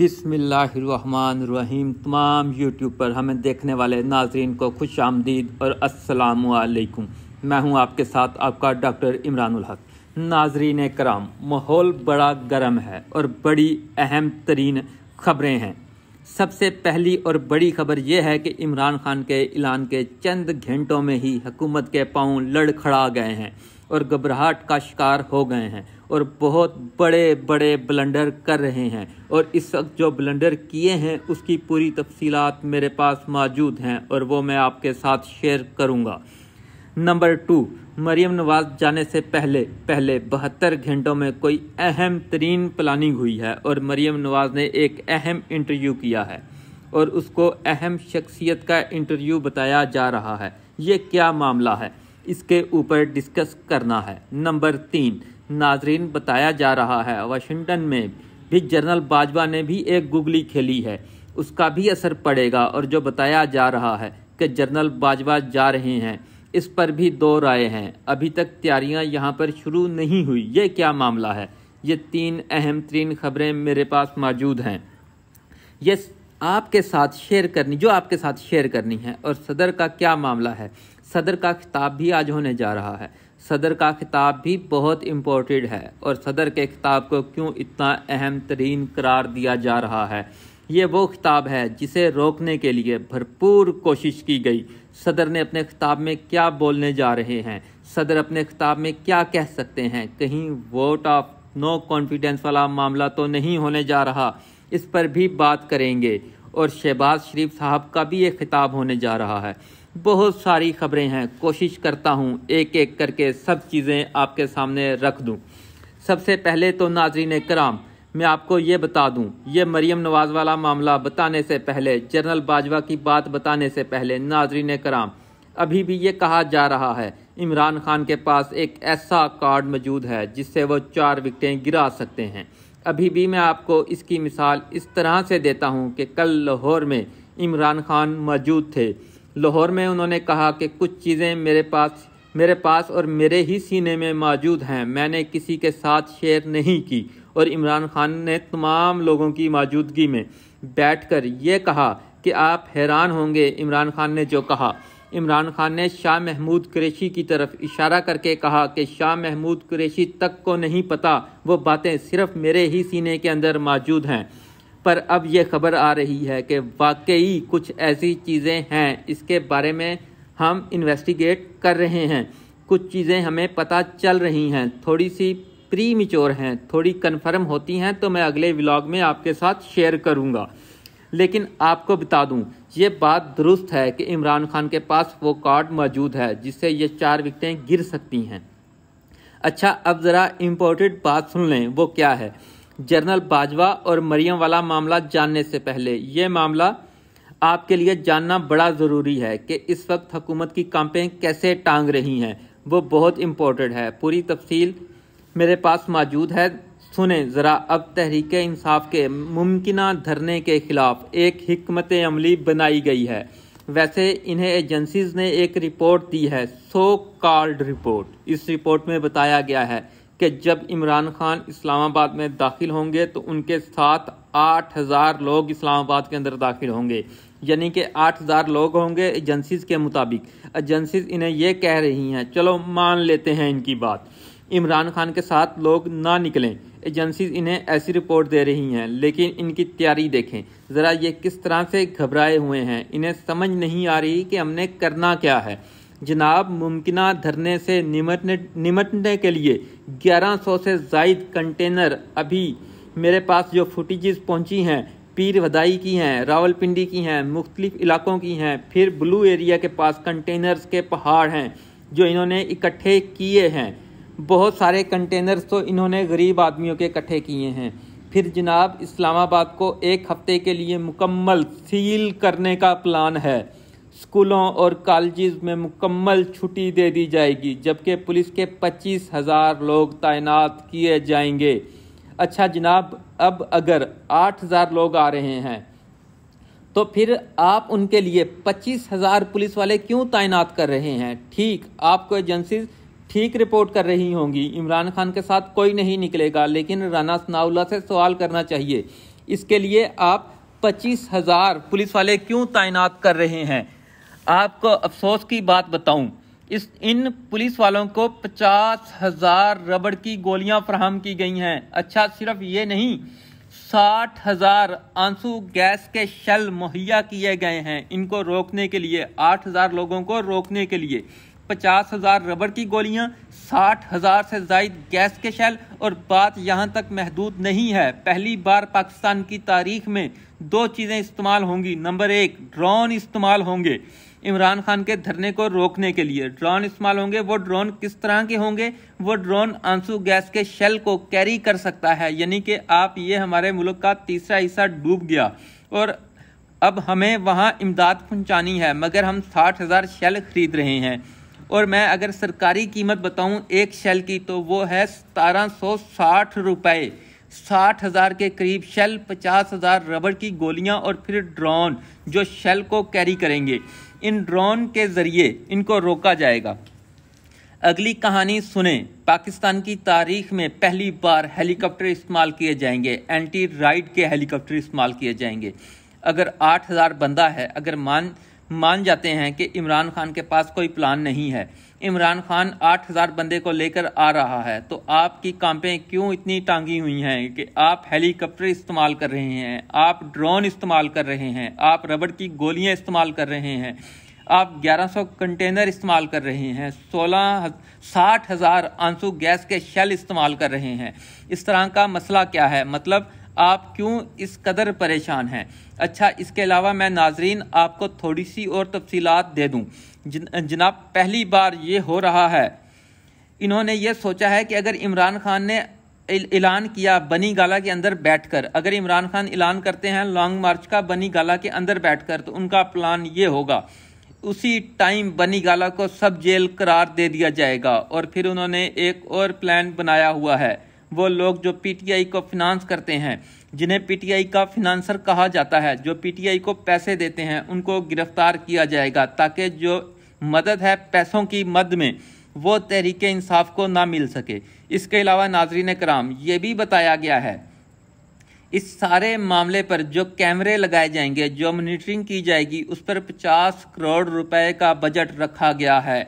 बिसमीम तमाम यूट्यूब पर हमें देखने वाले नाजरीन को खुश आमदीद और असलकुम मैं हूं आपके साथ आपका डॉक्टर इमरान हक नाजरीन कराम माहौल बड़ा गर्म है और बड़ी अहम तरीन खबरें हैं सबसे पहली और बड़ी खबर यह है कि इमरान खान के ऐलान के चंद घंटों में ही हुकूमत के पाँव लड़खड़ा गए हैं और घबराहट का शिकार हो गए हैं और बहुत बड़े बड़े ब्लंडर कर रहे हैं और इस वक्त जो ब्लंडर किए हैं उसकी पूरी तफसीलात मेरे पास मौजूद हैं और वो मैं आपके साथ शेयर करूँगा नंबर टू मरियम नवाज जाने से पहले पहले बहत्तर घंटों में कोई अहम तरीन प्लानिंग हुई है और मरियम नवाज ने एक अहम इंटरव्यू किया है और उसको अहम शख्सियत का इंटरव्यू बताया जा रहा है ये क्या मामला है इसके ऊपर डिस्कस करना है नंबर तीन नाजरीन बताया जा रहा है वाशिंगटन में भी जनरल बाजवा ने भी एक गुगली खेली है उसका भी असर पड़ेगा और जो बताया जा रहा है कि जनरल बाजवा जा रहे हैं इस पर भी दो राय हैं अभी तक तैयारियां यहां पर शुरू नहीं हुई ये क्या मामला है ये तीन अहम तरीन खबरें मेरे पास मौजूद हैं ये आपके साथ शेयर करनी जो आपके साथ शेयर करनी है और सदर का क्या मामला है सदर का खिताब भी आज होने जा रहा है सदर का खिताब भी बहुत इम्पोर्टेड है और सदर के खिताब को क्यों इतना अहम तरीन करार दिया जा रहा है ये वो खिताब है जिसे रोकने के लिए भरपूर कोशिश की गई सदर ने अपने खिताब में क्या बोलने जा रहे हैं सदर अपने खिताब में क्या कह सकते हैं कहीं वोट ऑफ नो कॉन्फिडेंस वाला मामला तो नहीं होने जा रहा इस पर भी बात करेंगे और शहबाज शरीफ साहब का भी ये खिताब होने जा रहा है बहुत सारी खबरें हैं कोशिश करता हूँ एक एक करके सब चीज़ें आपके सामने रख दूँ सबसे पहले तो नाजरीन कराम मैं आपको ये बता दूं ये मरियम नवाज़ वाला मामला बताने से पहले जनरल बाजवा की बात बताने से पहले नाजरीन कराम अभी भी ये कहा जा रहा है इमरान खान के पास एक ऐसा कार्ड मौजूद है जिससे वो चार विकटें गिरा सकते हैं अभी भी मैं आपको इसकी मिसाल इस तरह से देता हूँ कि कल लाहौर में इमरान खान मौजूद थे लाहौर में उन्होंने कहा कि कुछ चीज़ें मेरे पास मेरे पास और मेरे ही सीने में मौजूद हैं मैंने किसी के साथ शेयर नहीं की और इमरान खान ने तमाम लोगों की मौजूदगी में बैठकर ये कहा कि आप हैरान होंगे इमरान खान ने जो कहा इमरान खान ने शाह महमूद क्रेशी की तरफ इशारा करके कहा कि शाह महमूद क्रेशी तक को नहीं पता वो बातें सिर्फ मेरे ही सीने के अंदर मौजूद हैं पर अब यह खबर आ रही है कि वाकई कुछ ऐसी चीज़ें हैं इसके बारे में हम इन्वेस्टिगेट कर रहे हैं कुछ चीज़ें हमें पता चल रही हैं थोड़ी सी प्री मिच्योर हैं थोड़ी कन्फर्म होती हैं तो मैं अगले व्लॉग में आपके साथ शेयर करूँगा लेकिन आपको बता दूं ये बात दुरुस्त है कि इमरान खान के पास वो कार्ड मौजूद है जिससे ये चार विकटें गिर सकती हैं अच्छा अब ज़रा इम्पोर्टेंट बात सुन लें वो क्या है जनरल बाजवा और मरियम वाला मामला जानने से पहले ये मामला आपके लिए जानना बड़ा ज़रूरी है कि इस वक्त हुकूमत की कांपें कैसे टांग रही हैं वो बहुत इम्पोर्टेंट है पूरी तफसील मेरे पास मौजूद है सुने ज़रा अब तहरीक इंसाफ के मुमकिन धरने के ख़िलाफ़ एक हमत अमली बनाई गई है वैसे इन्हें एजेंसीज ने एक रिपोर्ट दी है सो कॉल्ड रिपोर्ट इस रिपोर्ट में बताया गया है कि जब इमरान खान इस्लामाबाद में दाखिल होंगे तो उनके साथ आठ हज़ार लोग इस्लामाबाद के अंदर दाखिल होंगे यानी कि आठ हज़ार लोग होंगे एजेंसीज़ के मुताबिक एजेंसीज़ इन्हें यह कह रही हैं चलो मान लेते हैं इनकी बात इमरान खान के साथ लोग ना निकलें एजेंसीज इन्हें ऐसी रिपोर्ट दे रही हैं लेकिन इनकी तैयारी देखें ज़रा ये किस तरह से घबराए हुए हैं इन्हें समझ नहीं आ रही कि हमने करना क्या है जनाब मुमकिन धरने से निमटने निमटने के लिए 1100 से जायद कंटेनर अभी मेरे पास जो फुटेज पहुंची हैं पीर वदाई की हैं रावलपिंडी की हैं मुख्तलिफ इलाकों की हैं फिर ब्लू एरिया के पास कंटेनर्स के पहाड़ हैं जो इन्होंने इकट्ठे किए हैं बहुत सारे कंटेनर्स तो इन्होंने गरीब आदमियों के इकट्ठे किए हैं फिर जनाब इस्लामाबाद को एक हफ्ते के लिए मुकम्मल सील करने का प्लान है स्कूलों और कॉलेज में मुकम्मल छुट्टी दे दी जाएगी जबकि पुलिस के पच्चीस हज़ार लोग तैनात किए जाएंगे अच्छा जनाब अब अगर आठ हज़ार लोग आ रहे हैं तो फिर आप उनके लिए पच्चीस हज़ार पुलिस वाले क्यों तैनात कर रहे हैं ठीक आपको एजेंसी ठीक रिपोर्ट कर रही होंगी इमरान खान के साथ कोई नहीं निकलेगा लेकिन राना सनाउल्ला से सवाल करना चाहिए इसके लिए आप पच्चीस हज़ार पुलिस वाले क्यों तैनात कर रहे हैं आपको अफसोस की बात बताऊं इस इन पुलिस वालों को पचास हज़ार रबड़ की गोलियां फराहम की गई हैं अच्छा सिर्फ ये नहीं साठ हज़ार आंसू गैस के शल मुहैया किए गए हैं इनको रोकने के लिए आठ हज़ार लोगों को रोकने के लिए पचास हज़ार रबड़ की गोलियां साठ हज़ार से जायद गैस के शैल और बात यहां तक महदूद नहीं है पहली बार पाकिस्तान की तारीख में दो चीज़ें इस्तेमाल होंगी नंबर एक ड्रोन इस्तेमाल होंगे इमरान खान के धरने को रोकने के लिए ड्रोन इस्तेमाल होंगे वो ड्रोन किस तरह के होंगे वो ड्रोन आंसू गैस के शेल को कैरी कर सकता है यानी कि आप ये हमारे मुल्क का तीसरा हिस्सा डूब गया और अब हमें वहाँ इमदाद पहुँचानी है मगर हम साठ हज़ार शेल ख़रीद रहे हैं और मैं अगर सरकारी कीमत बताऊँ एक शेल की तो वो है सतारह सौ साठ रुपये साठ हज़ार के करीब शेल पचास हज़ार रबड़ की गोलियाँ और फिर ड्रोन जो शेल को कैरी करेंगे इन ड्रोन के ज़रिए इनको रोका जाएगा अगली कहानी सुने पाकिस्तान की तारीख में पहली बार हेलीकॉप्टर इस्तेमाल किए जाएंगे एंटी राइड के हेलीकॉप्टर इस्तेमाल किए जाएंगे अगर 8000 बंदा है अगर मान मान जाते हैं कि इमरान खान के पास कोई प्लान नहीं है इमरान खान आठ हज़ार बंदे को लेकर आ रहा है तो आपकी कांपें क्यों इतनी टांगी हुई हैं कि आप हेलीकॉप्टर इस्तेमाल कर रहे हैं आप ड्रोन इस्तेमाल कर रहे हैं आप रबड़ की गोलियां इस्तेमाल कर रहे हैं आप 1100 कंटेनर इस्तेमाल कर रहे हैं सोलह साठ हज़ार आंसू गैस के शेल इस्तेमाल कर रहे हैं इस तरह का मसला क्या है मतलब आप क्यों इस कदर परेशान हैं अच्छा इसके अलावा मैं नाजरीन आपको थोड़ी सी और तफसीत दे दूँ जनाब पहली बार ये हो रहा है इन्होंने ये सोचा है कि अगर इमरान खान ने ऐलान किया बनी गाला के अंदर बैठकर अगर इमरान खान ऐलान करते हैं लॉन्ग मार्च का बनी गाला के अंदर बैठकर तो उनका प्लान ये होगा उसी टाइम बनी गाला को सब जेल करार दे दिया जाएगा और फिर उन्होंने एक और प्लान बनाया हुआ है वो लोग जो पीटीआई को फिनांस करते हैं जिन्हें पीटीआई का फिनांसर कहा जाता है जो पीटीआई को पैसे देते हैं उनको गिरफ्तार किया जाएगा ताकि जो मदद है पैसों की मद में वो तहरीक इंसाफ को ना मिल सके इसके अलावा नाजरीन कराम ये भी बताया गया है इस सारे मामले पर जो कैमरे लगाए जाएंगे जो मॉनिटरिंग की जाएगी उस पर 50 करोड़ रुपए का बजट रखा गया है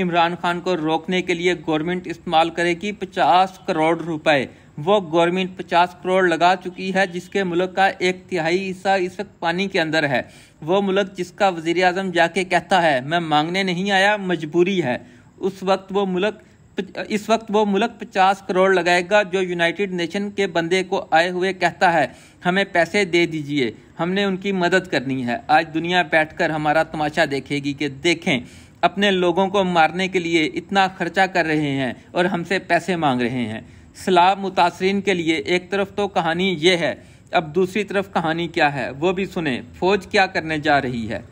इमरान खान को रोकने के लिए गवर्नमेंट इस्तेमाल करेगी पचास करोड़ रुपए वो गवर्नमेंट पचास करोड़ लगा चुकी है जिसके मुल्क का एक तिहाई हिस्सा इस वक्त पानी के अंदर है वो मुल्क जिसका वजीर अजम जाके कहता है मैं मांगने नहीं आया मजबूरी है उस वक्त वो मुल्क इस वक्त वो मुल्क 50 करोड़ लगाएगा जो यूनाइटेड नेशन के बंदे को आए हुए कहता है हमें पैसे दे दीजिए हमने उनकी मदद करनी है आज दुनिया बैठकर हमारा तमाशा देखेगी कि देखें अपने लोगों को मारने के लिए इतना खर्चा कर रहे हैं और हमसे पैसे मांग रहे हैं सलाब मुतासरीन के लिए एक तरफ तो कहानी ये है अब दूसरी तरफ कहानी क्या है वो भी सुने फौज क्या करने जा रही है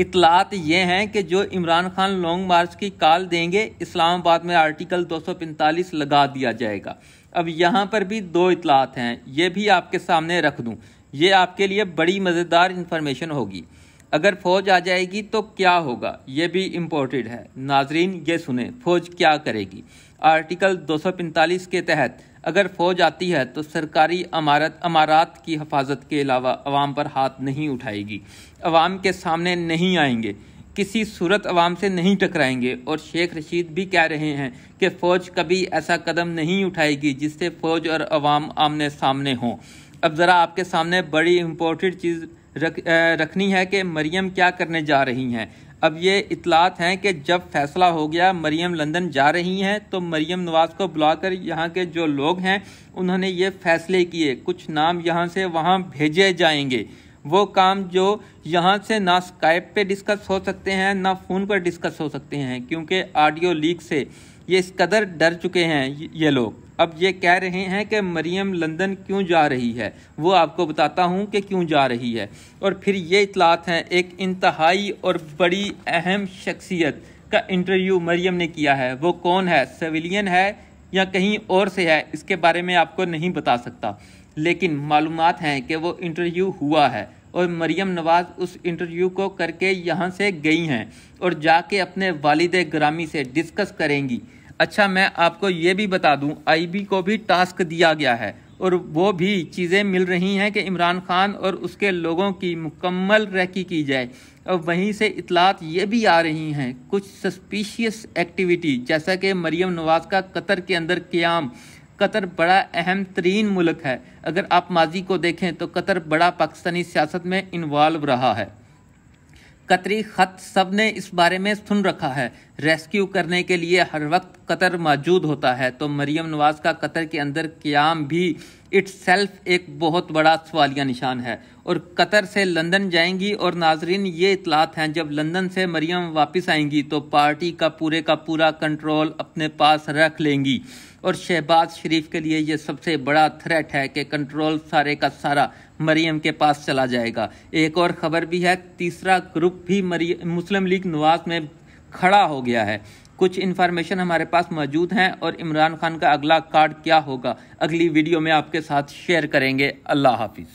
इतलात ये हैं कि जो इमरान खान लॉन्ग मार्च की कॉल देंगे इस्लामाबाद में आर्टिकल 245 लगा दिया जाएगा अब यहाँ पर भी दो इतलात हैं ये भी आपके सामने रख दूँ ये आपके लिए बड़ी मज़ेदार इन्फॉर्मेशन होगी अगर फौज आ जाएगी तो क्या होगा ये भी इम्पोर्टेड है नाजरीन ये सुने फौज क्या करेगी आर्टिकल 245 के तहत अगर फौज आती है तो सरकारी अमारत अमारात की हफाजत के अलावा अवाम पर हाथ नहीं उठाएगी अवाम के सामने नहीं आएंगे किसी सूरत अवाम से नहीं टकराएंगे और शेख रशीद भी कह रहे हैं कि फ़ौज कभी ऐसा कदम नहीं उठाएगी जिससे फ़ौज और अवाम आमने सामने हों अब ज़रा आपके सामने बड़ी इम्पोर्टेंट चीज़ रख रखनी है कि मरियम क्या करने जा रही हैं अब ये इतलात हैं कि जब फैसला हो गया मरियम लंदन जा रही हैं तो मरियम नवाज़ को बुलाकर यहाँ के जो लोग हैं उन्होंने ये फैसले किए कुछ नाम यहाँ से वहाँ भेजे जाएंगे वो काम जो यहाँ से ना स्काइप पे डिस्कस हो सकते हैं ना फ़ोन पर डिस्कस हो सकते हैं क्योंकि ऑडियो लीक से ये इस कदर डर चुके हैं ये लोग अब ये कह रहे हैं कि मरियम लंदन क्यों जा रही है वो आपको बताता हूँ कि क्यों जा रही है और फिर ये इतलात हैं एक इंतहाई और बड़ी अहम शख्सियत का इंटरव्यू मरियम ने किया है वो कौन है सविलियन है या कहीं और से है इसके बारे में आपको नहीं बता सकता लेकिन मालूम हैं कि वो इंटरव्यू हुआ है और मरीम नवाज़ उस इंटरव्यू को करके यहाँ से गई हैं और जाके अपने वालद ग्रामी से डिस्कस करेंगी अच्छा मैं आपको ये भी बता दूं आईबी को भी टास्क दिया गया है और वो भी चीज़ें मिल रही हैं कि इमरान खान और उसके लोगों की मुकम्मल रैकी की जाए और वहीं से इतलात ये भी आ रही हैं कुछ सस्पिशियस एक्टिविटी जैसा कि मरीम नवाज़ का कतर के अंदर क्याम कतर बड़ा अहम तरीन मुल्क है अगर आप माजी को देखें तो कतर बड़ा पाकिस्तानी सियासत में इन्वॉल्व रहा है कतरी ख़त सब ने इस बारे में सुन रखा है रेस्क्यू करने के लिए हर वक्त कतर मौजूद होता है तो मरियम नवाज़ का कतर के अंदर क्याम भी इट्स सेल्फ एक बहुत बड़ा सवालिया निशान है और कतर से लंदन जाएंगी और नाजरीन ये इतलात हैं जब लंदन से मरियम वापस आएंगी तो पार्टी का पूरे का पूरा कंट्रोल अपने पास रख लेंगी और शहबाज शरीफ के लिए ये सबसे बड़ा थ्रेट है कि कंट्रोल सारे का सारा मरीम के पास चला जाएगा एक और ख़बर भी है तीसरा ग्रुप भी मरी मुस्लिम लीग नवाज में खड़ा हो गया है कुछ इन्फॉर्मेशन हमारे पास मौजूद हैं और इमरान खान का अगला कार्ड क्या होगा अगली वीडियो में आपके साथ शेयर करेंगे अल्लाह हाफिज़